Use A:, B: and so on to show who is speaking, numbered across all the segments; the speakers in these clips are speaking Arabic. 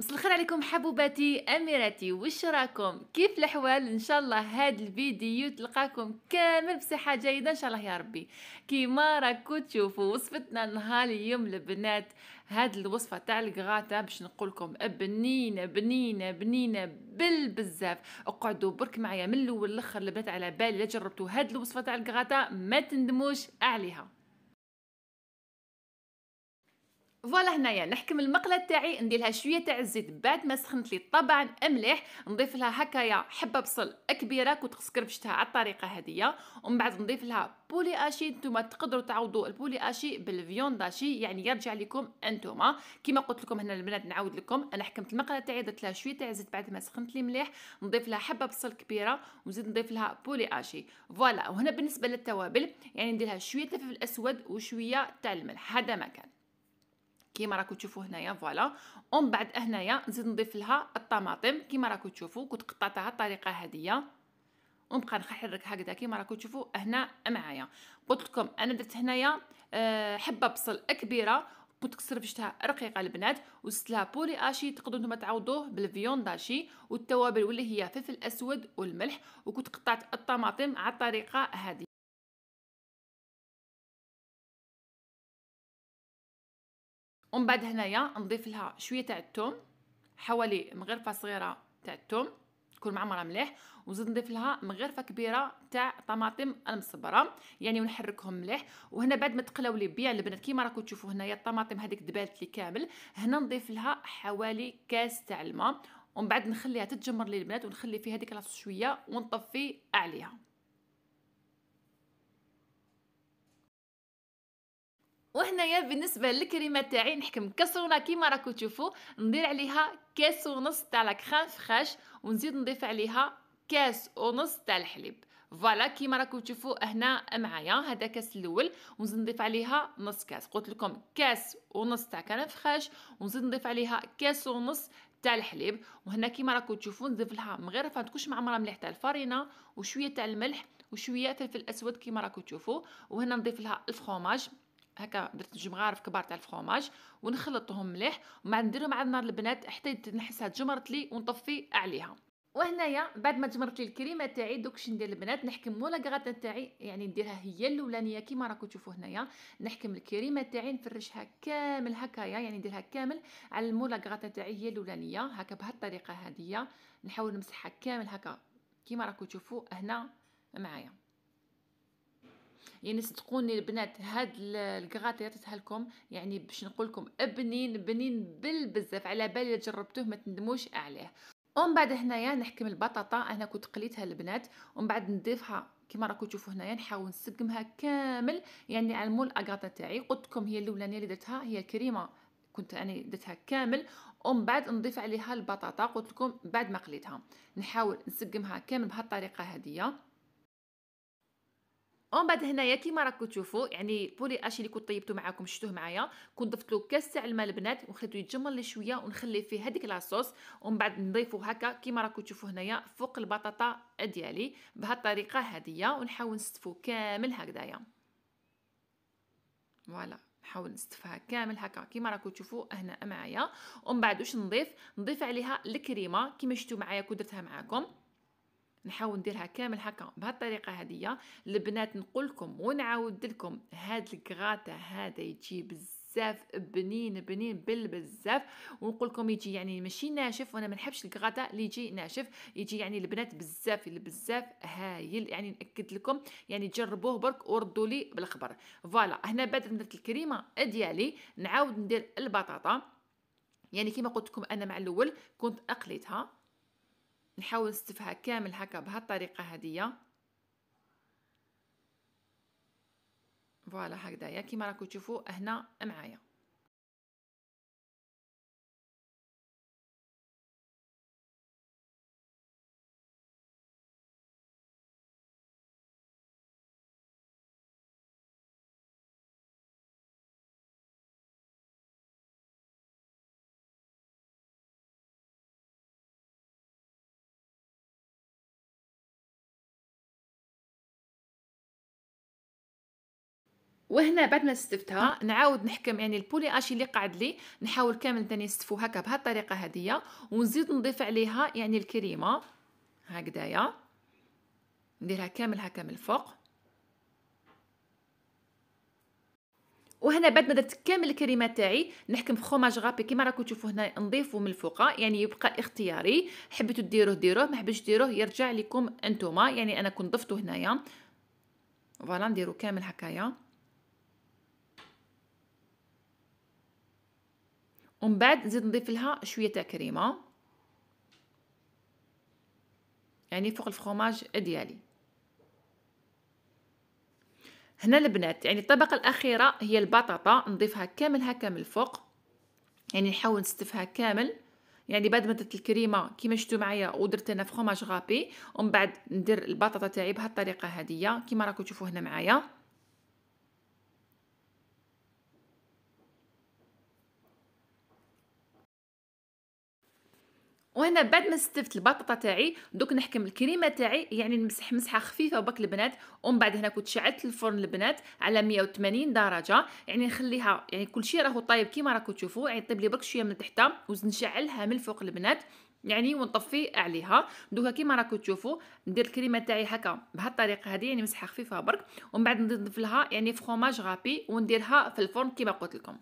A: مساء الخير عليكم حبوباتي اميراتي وش راكم كيف الاحوال ان شاء الله هاد الفيديو تلقاكم كامل بصحه جيده ان شاء الله يا ربي كيما راكم تشوفوا وصفتنا نهار اليوم البنات هاد الوصفه تاع الكغاتا باش نقول لكم بنينه بنينه بنينه بالبزاف اقعدوا برك معايا من الاول للاخر البنات على بالي لا جربتوا هاد الوصفه تاع الكغاتا ما تندموش عليها فوالا هنايا نحكم المقله تاعي ندير لها شويه تاع الزيت بعد ما سخنت لي طبعا مليح نضيف لها هكايا حبه بصل كبيره كنت سكربشتها على الطريقه هادية ومن بعد نضيف لها بولي اشي نتوما تقدروا تعوضوا البولي اشي بالفيون داشي يعني يرجع لكم انتوما كما قلت لكم هنا البنات نعاود لكم انا حكمت المقله تاعي درت لها شويه تاع الزيت بعد ما سخنت لي مليح نضيف لها حبه بصل كبيره ونزيد نضيف لها بولي اشي فوالا وهنا بالنسبه للتوابل يعني ندير لها شويه فلفل الاسود وشويه تاع الملح هذا ما كان كيما راكو تشوفوا هنايا فوالا ومن بعد هنايا نزيد نضيف لها الطماطم كيما راكو تشوفوا كنت قطعتها الطريقه هذه ونبقى نحرك هكذا كيما راكو تشوفوا هنا معايا قلت لكم انا درت هنايا آه، حبه بصل كبيره كنت سرفشتها رقيقه البنات وزدت لها بولي اشي تقدروا نتوما تعوضوه بالفيون داشي والتوابل واللي هي فلفل اسود والملح وكنت قطعت الطماطم على الطريقه هذه ومن بعد هنايا نضيف لها شويه تاع الثوم حوالي مغرفه صغيره تاع الثوم تكون معمره مليح وزيد نضيف لها مغرفه كبيره تاع طماطم المصبره يعني ونحركهم مليح وهنا بعد ما تقلاو لي بيان البنات كيما راكم تشوفوا هنايا الطماطم هذيك دبالت لي كامل هنا نضيف لها حوالي كاس تاع الماء ومن بعد نخليها تتجمر لي البنات ونخلي فيها هذيك لاصوص شويه ونطفي عليها وهنايا بالنسبه للكريمه تاعي نحكم كسرونه كيما راكو تشوفوا ندير عليها كاس ونص تاع كريم فخاش ونزيد نضيف عليها كاس ونص تاع الحليب فوالا كيما راكم تشوفوا هنا معايا هذا كاس الاول ونزيد نضيف عليها نص كاس قلت لكم كاس ونص تاع كريم خاش ونزيد نضيف عليها كاس ونص تاع الحليب وهنا كيما راكم تشوفوا نضيف لها مغرفه ما تكونش معمره مليح تاع الفرينه وشويه تاع الملح وشويه فلفل اسود كيما راكم تشوفوا وهنا نضيف لها الفرماج هكا درت جمغارف كبار تاع الفرماج ونخلطهم مليح ومع نديرهم على النار البنات حتى نحسها تجمرت لي ونطفي عليها وهنايا بعد ما تجمرت لي الكريمه تاعي دوك شي ندير البنات نحكم مولا غراتا تاعي يعني نديرها هي الاولانيه كيما راكم تشوفوا هنايا نحكم الكريمه تاعي نفرشها كامل هكايا يعني نديرها كامل على المولا غراتا تاعي هي الاولانيه هكا بهالطريقه هذه نحاول نمسحها كامل هكا كيما راكم تشوفوا هنا معايا يعني صدقوني البنات هاد الكغاط اللي عطيتها لكم يعني باش نقول لكم بنين بنين بالبزاف على بالي جربتوه ما تندموش عليه ومن بعد هنايا نحكم البطاطا انا كنت قليتها البنات ومن بعد نضيفها كما راكم تشوفوا هنايا نحاول نسقمها كامل يعني على المول اغاتا تاعي قلت لكم هي الاولانيه اللي درتها هي كريمه كنت انا درتها كامل ومن بعد نضيف عليها البطاطا قلت لكم بعد ما قليتها نحاول نسقمها كامل بهالطريقه هذه اون بعد هنايا كيما راكم تشوفوا يعني البولي اش اللي كنت طيبته معاكم شفتوه معايا كنت ضفت له كاس تاع الماء البنات وخليته يتجمر لي شويه ونخلي فيه هذيك لاصوص ومن بعد نضيفو هكا كيما راكم تشوفوا هنايا فوق البطاطا ديالي بهالطريقه هذه ونحاول نستفو كامل هكذايا فوالا نحاول نستفها كامل هكا كيما راكم تشوفوا هنا معايا ومن بعد واش نضيف نضيف عليها الكريمه كيما شفتوا معايا كنت درتها معاكم نحاول نديرها كامل هكا بهالطريقه هذه البنات نقول لكم ونعاود لكم هاد الكغاتا هذا يجي بزاف بنين بنين بنين بزاف ونقول لكم يجي يعني ماشي ناشف وانا ما نحبش الكغاتا اللي يجي ناشف يجي يعني البنات بزاف بزاف هايل يعني ناكد لكم يعني جربوه برك وردوا لي بالخبر فوالا هنا بعد درت الكريمه ديالي نعاود ندير البطاطا يعني كما قلت لكم انا مع الاول كنت اقليتها نحاول نستفها كامل هكا بهالطريقه هديه فوالا هكذايا كيما راكو تشوفوا هنا معايا وهنا بعد ما استفتها نعاود نحكم يعني البولي اشي اللي قعد لي نحاول كامل تاني نستفو هكا بهالطريقه هذيا ونزيد نضيف عليها يعني الكريمه هكذايا نديرها كامل هكا من الفوق وهنا بعد ما درت كامل الكريمه تاعي نحكم فخوماج غابي كيما راكم تشوفوا هنا نضيفه من الفوق يعني يبقى اختياري حبيتوا ديروه ديروه ما حبيتش ديروه يرجع لكم انتوما يعني انا كنت ضفته هنايا فوالا نديرو كامل هكايا ومن بعد نزيد نضيف لها شويه تاع كريمه يعني فوق الفخوماج ديالي هنا البنات يعني الطبقه الاخيره هي البطاطا نضيفها كاملها كامل فوق يعني نحاول نستفها كامل يعني بعد ما درت الكريمه كيما شفتوا معايا ودرت انا فخوماج غابي ومن بعد ندير البطاطا تاعي بهالطريقه هذه كيما راكم تشوفوا هنا معايا وهنا بعد ما ستفت البطاطا تاعي دوك نحكم الكريمه تاعي يعني نمسح مسحه خفيفه وبك البنات ومن بعد هنا كنت شعلت الفرن البنات على 180 درجه يعني نخليها يعني كلشي راهو طايب كيما راكم تشوفوا يعني طيب لي برك شويه من تحتها ونشعلها من الفوق البنات يعني ونطفي عليها دوكا كيما راكم تشوفوا ندير الكريمه تاعي هكا بهالطريقه هذه يعني مسحه خفيفه برك ومن بعد نضيف لها يعني فخوماج غابي ونديرها في الفرن كيما قلت لكم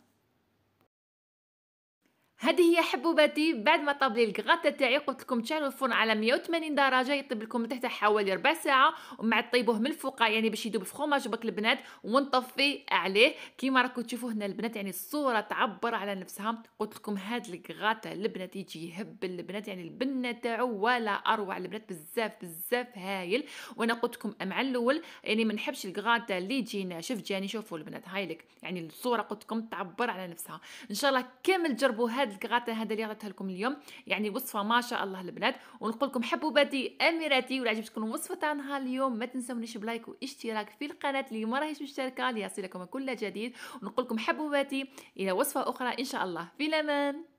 A: هذه هي حبوباتي بعد ما طاب لي الكغاتا تاعي قلت لكم تشعلوا الفرن على 180 درجه يطيب لكم من تحت حوالي ربع ساعه ومع طيبوه من الفوق يعني باش يذوب الفرماج برك البنات ونطفي عليه كيما راكم تشوفوا هنا البنات يعني الصوره تعبر على نفسها قلت لكم هاد الكغاتا البنات يجي يهبل البنات يعني البنه تاعو ولا اروع البنات بزاف بزاف هايل وانا قلت لكم مع الاول يعني ما نحبش الكغاتا اللي يجي ناشف جاني شوفوا البنات هايلك يعني الصوره قلت لكم تعبر على نفسها ان شاء الله كامل تجربوا هاد هذا الكغاتا هذا اللي غطيتها لكم اليوم يعني وصفه ما شاء الله البنات ونقول لكم حبوباتي اميراتي ولا عجبتكم وصفه نهار اليوم ما تنسونيش بلايك واشتراك في القناه اللي ما راهيش مشتركه ليصلكم كل جديد ونقول لكم حبوباتي الى وصفه اخرى ان شاء الله في الامان